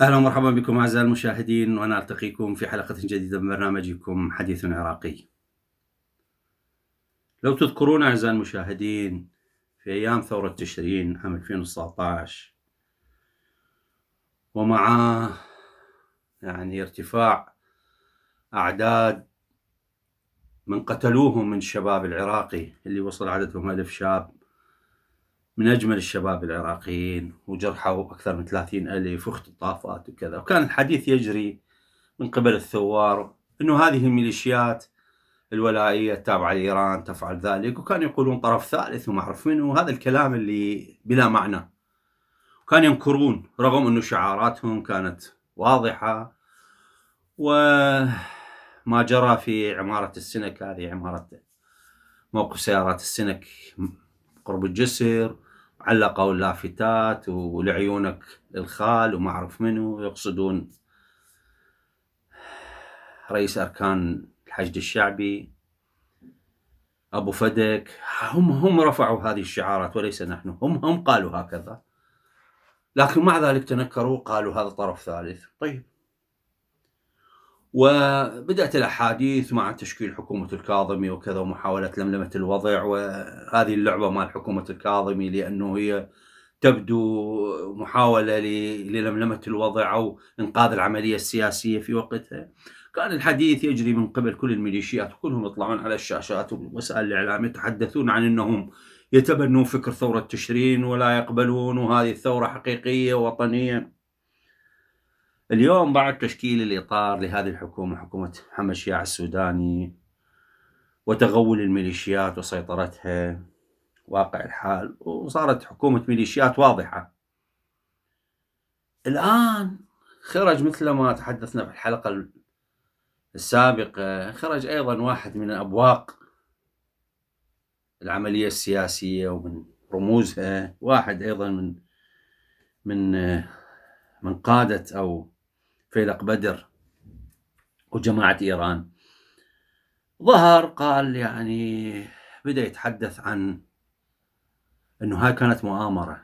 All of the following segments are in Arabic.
اهلا ومرحبا بكم اعزائي المشاهدين وانا التقيكم في حلقه جديده من برنامجكم حديث عراقي. لو تذكرون اعزائي المشاهدين في ايام ثوره تشرين عام 2019 ومع يعني ارتفاع أعداد من قتلوهم من الشباب العراقي اللي وصل عددهم ألف شاب من أجمل الشباب العراقيين وجرحوا أكثر من ثلاثين ألف واختطافات وكذا وكان الحديث يجري من قبل الثوار أنه هذه الميليشيات الولائية التابعة لإيران تفعل ذلك وكانوا يقولون طرف ثالث وما أعرف منه وهذا الكلام اللي بلا معنى وكانوا ينكرون رغم انه شعاراتهم كانت واضحه وما جرى في عماره السنك هذه عماره موقف سيارات السنك قرب الجسر علقوا اللافتات ولعيونك الخال وما اعرف منو يقصدون رئيس اركان الحشد الشعبي ابو فدك هم هم رفعوا هذه الشعارات وليس نحن هم هم قالوا هكذا لكن مع ذلك تنكروا قالوا هذا طرف ثالث طيب وبدأت الأحاديث مع تشكيل حكومة الكاظمي وكذا ومحاولة لملمة الوضع وهذه اللعبة مال حكومة الكاظمي لأنه هي تبدو محاولة للملمة الوضع أو إنقاذ العملية السياسية في وقتها كان الحديث يجري من قبل كل الميليشيات وكلهم يطلعون على الشاشات ووسائل الإعلام يتحدثون عن أنهم يتبنون فكر ثورة تشرين ولا يقبلون وهذه الثورة حقيقية وطنية اليوم بعد تشكيل الإطار لهذه الحكومة حكومة محمد السوداني وتغول الميليشيات وسيطرتها واقع الحال وصارت حكومة ميليشيات واضحة الآن خرج مثل ما تحدثنا في الحلقة السابقة خرج أيضا واحد من أبواق العملية السياسية ومن رموزها واحد أيضا من من من قادة أو فيلق بدر وجماعة إيران ظهر قال يعني بدأ يتحدث عن أنه هاي كانت مؤامرة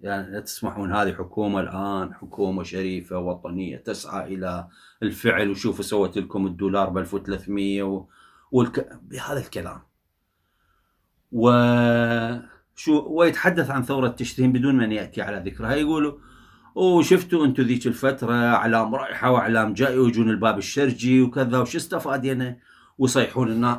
يعني لا تسمحون هذه حكومة الآن حكومة شريفة وطنية تسعى إلى الفعل وشوفوا سوت لكم الدولار ب 1300 و... والك... بهذا الكلام وشو ويتحدث عن ثورة تشرين بدون من يأتي على ذكرها يقولوا وشفتوا انتم ذيك الفترة اعلام رايحة واعلام جاي ويجون الباب الشرجي وكذا وش استفاد يعني ويصيحون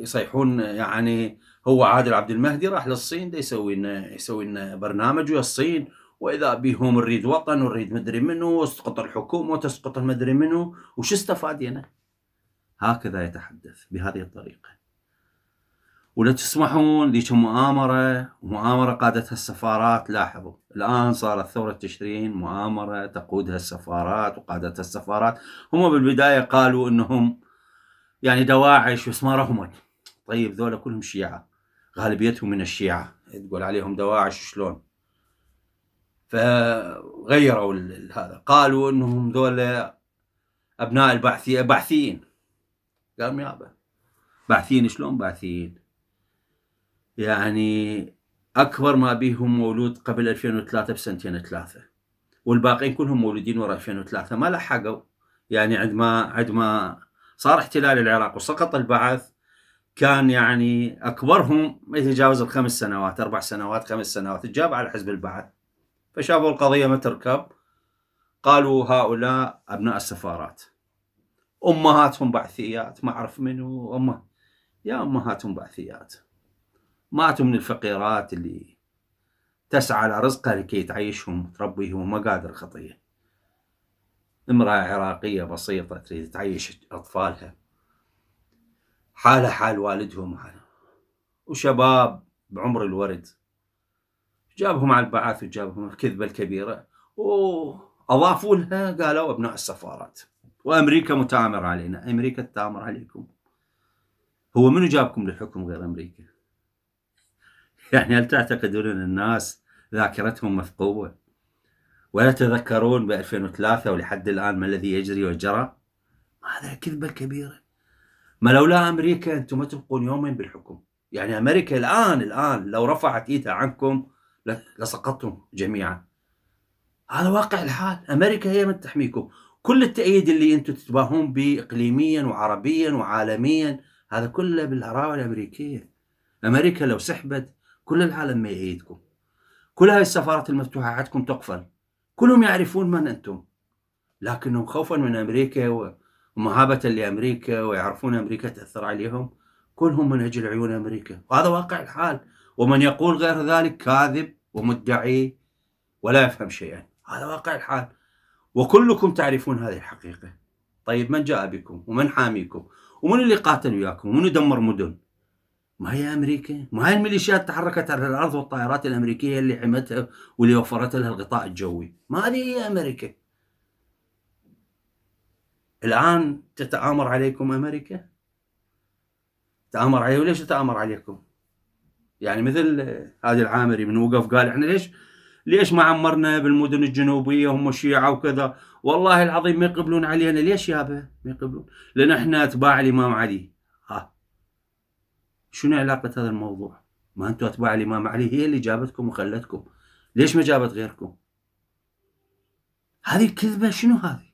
يصيحون يعني هو عادل عبد المهدي راح للصين دا يسوي لنا يسوي لنا برنامج ويا الصين واذا بهم نريد وطن ونريد مدري منو واسقط الحكومه وتسقط المدري منو وش استفاد استفادينا يعني؟ هكذا يتحدث بهذه الطريقه ولا تسمحون ذيك مؤامرة مؤامرة قادتها السفارات لاحظوا الآن صارت ثورة تشرين مؤامرة تقودها السفارات وقادتها السفارات هم بالبداية قالوا أنهم يعني دواعش بس ما رهمت طيب ذولا كلهم شيعة غالبيتهم من الشيعة تقول عليهم دواعش شلون فغيروا هذا قالوا انهم ذولا ابناء البعثي بعثيين قالوا يابا بعثيين شلون بعثيين يعني اكبر ما بيهم مولود قبل 2003 بسنتين ثلاثه والباقيين كلهم مولودين ورا 2003 ما لحقوا يعني عندما عندما صار احتلال العراق وسقط البعث كان يعني اكبرهم ما يتجاوز الخمس سنوات اربع سنوات خمس سنوات جاب على حزب البعث فشافوا القضيه ما تركب قالوا هؤلاء ابناء السفارات امهاتهم بعثيات ما اعرف منو امه يا امهاتهم بعثيات ماتوا من الفقيرات اللي تسعى على رزقها لكي تعيشهم وتربيهم وما قادر خطية امرأة عراقية بسيطة تريد تعيش أطفالها حالها حال والدهم وشباب بعمر الورد جابهم على البعث وجابهم الكذبة الكبيرة وأضافوا لها قالوا أبناء السفارات وأمريكا متآمرة علينا أمريكا تتآمر عليكم هو منو جابكم للحكم غير أمريكا يعني هل تعتقدون أن الناس ذاكرتهم مثقوبة ولا تذكرون ب 2003 ولحد الآن ما الذي يجري وجرى هذا كذبة كبيرة ما لولا أمريكا أنتم ما تبقون يومين بالحكم يعني أمريكا الآن الآن لو رفعت إيدها عنكم لسقطتم جميعا هذا واقع الحال أمريكا هي من تحميكم كل التأييد اللي أنتم تتباهون به إقليميا وعربيا وعالميا هذا كله بالهراوة الأمريكية أمريكا لو سحبت كل العالم ما يأيدكم كل هاي السفارات المفتوحة عندكم تقفل كلهم يعرفون من أنتم لكنهم خوفا من أمريكا ومهابة لأمريكا ويعرفون أمريكا تأثر عليهم كلهم من أجل عيون أمريكا وهذا واقع الحال ومن يقول غير ذلك كاذب ومدعي ولا يفهم شيئا هذا واقع الحال وكلكم تعرفون هذه الحقيقة طيب من جاء بكم ومن حاميكم ومن اللي قاتل وياكم ومن يدمر مدن ما هي أمريكا ما هي الميليشيات تحركت على الأرض والطائرات الأمريكية اللي عمتها واللي وفرت لها الغطاء الجوي ما هذه هي أمريكا الآن تتآمر عليكم أمريكا تآمر عليه وليش تتامر عليكم يعني مثل هذه العامري من وقف قال احنا ليش ليش ما عمرنا بالمدن الجنوبيه هم شيعه وكذا والله العظيم ما يقبلون علينا ليش يابا ما يقبلون لان احنا اتباع الامام علي شنو علاقة هذا الموضوع ما أنتم أتباع الإمام علي هي اللي جابتكم وخلتكم ليش ما جابت غيركم هذه الكذبة شنو هذه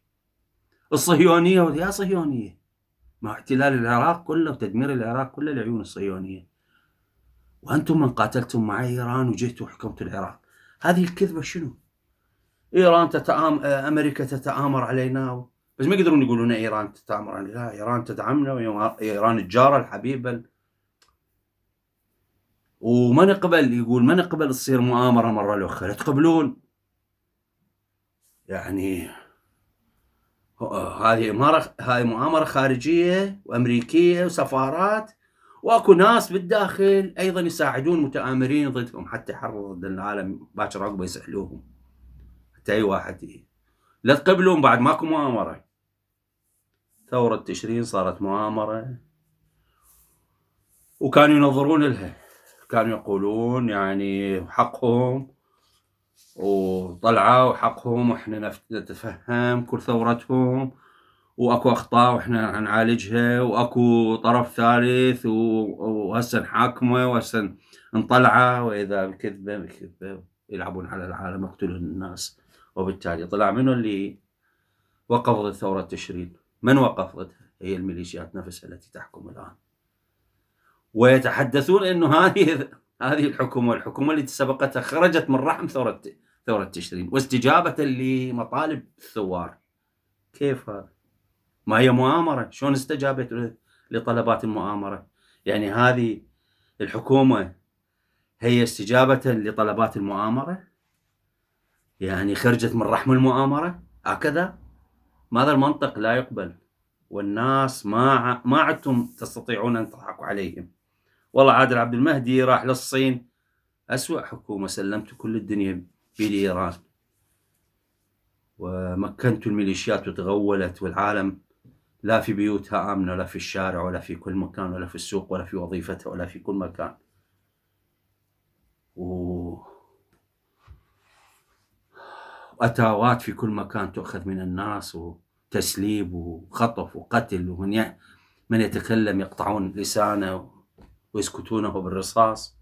الصهيونية يا صهيونية مع احتلال العراق كله وتدمير العراق كله لعيون الصهيونية وأنتم من قاتلتم مع إيران وجيتوا وحكمتوا العراق هذه الكذبة شنو إيران تتآم أمريكا تتآمر علينا و... بس ما يقدرون يقولون إيران تتآمر علينا لا إيران تدعمنا وإيران الجارة الحبيبة وما نقبل يقول ما نقبل تصير مؤامره مره الاخرى تقبلون يعني هذه اماره هاي مؤامره خارجيه وامريكيه وسفارات واكو ناس بالداخل ايضا يساعدون متآمرين ضدهم حتى يحرروا ضد العالم باكر عقبه يسحلوهم حتى اي واحد لا تقبلون بعد ماكو مؤامره ثوره تشرين صارت مؤامره وكانوا ينظرون لها كانوا يقولون يعني حقهم وطلعوا حقهم واحنا نتفهم كل ثورتهم واكو اخطاء واحنا نعالجها واكو طرف ثالث وهسه نحاكمه وهسه نطلعه واذا بكذبه بكذبه يلعبون على العالم يقتلون الناس وبالتالي طلع منو اللي وقف ضد ثوره تشرين؟ من وقف ضدها؟ هي الميليشيات نفسها التي تحكم الان. ويتحدثون انه هذه هذه الحكومه الحكومه اللي سبقتها خرجت من رحم ثوره ثوره تشرين واستجابه لمطالب الثوار كيف هذا؟ ما هي مؤامره شلون استجابت لطلبات المؤامره؟ يعني هذه الحكومه هي استجابه لطلبات المؤامره؟ يعني خرجت من رحم المؤامره؟ هكذا؟ ماذا المنطق لا يقبل والناس ما ما عدتم تستطيعون ان تضحكوا عليهم والله عادل عبد المهدي راح للصين أسوأ حكومة سلمت كل الدنيا بالإيران ومكنت الميليشيات وتغولت والعالم لا في بيوتها آمنة ولا في الشارع ولا في كل مكان ولا في السوق ولا في وظيفتها ولا في كل مكان و... وأتاوات في كل مكان تؤخذ من الناس وتسليب وخطف وقتل ومن ي... من يتكلم يقطعون لسانه ويسكتونه بالرصاص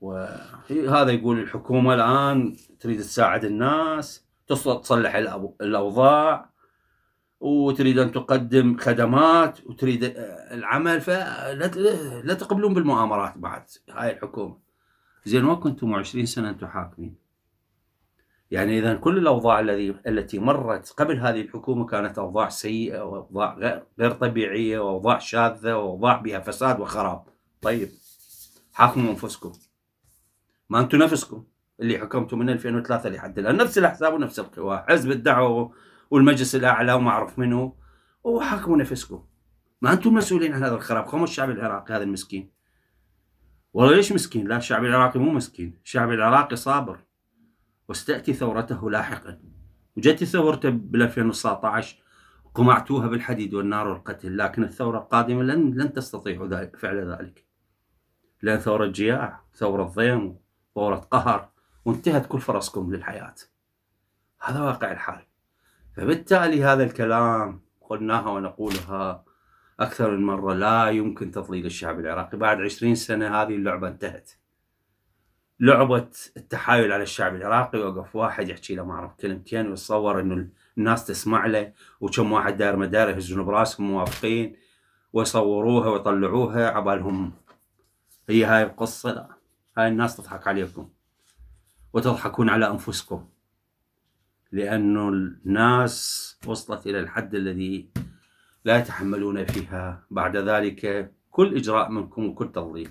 وهذا يقول الحكومة الآن تريد تساعد الناس تصلح الأوضاع وتريد أن تقدم خدمات وتريد آه، العمل فلا تقبلون بالمؤامرات بعد هاي الحكومة زين ما كنتم 20 سنة أنتم حاكمين يعني اذا كل الاوضاع الذي التي مرت قبل هذه الحكومه كانت اوضاع سيئه واوضاع غير طبيعيه واوضاع شاذه واوضاع بها فساد وخراب. طيب حاكموا انفسكم. ما انتم نفسكم اللي حكمتوا من 2003 لحد الان نفس الاحزاب ونفس القوى، حزب الدعوه والمجلس الاعلى وما اعرف منه وحاكموا نفسكم. ما انتم مسؤولين عن هذا الخراب، خموا الشعب العراقي هذا المسكين. والله ليش مسكين؟ لا الشعب العراقي مو مسكين، الشعب العراقي صابر. وستأتي ثورته لاحقا وجت ثورته بال 2019 قمعتوها بالحديد والنار والقتل لكن الثورة القادمة لن لن تستطيعوا فعل ذلك لأن ثورة جياع ثورة ضيم ثورة قهر وانتهت كل فرصكم للحياة هذا واقع الحال فبالتالي هذا الكلام قلناها ونقولها أكثر من مرة لا يمكن تضليل الشعب العراقي بعد عشرين سنة هذه اللعبة انتهت لعبه التحايل على الشعب العراقي وقف واحد يحكي له ما اعرف كلمتين ويتصور انه الناس تسمع له وكم واحد داير ما داير يهزون براسهم موافقين ويصوروها ويطلعوها عبالهم هي هاي القصه لا هاي الناس تضحك عليكم وتضحكون على انفسكم لانه الناس وصلت الى الحد الذي لا يتحملون فيها بعد ذلك كل اجراء منكم وكل تضليل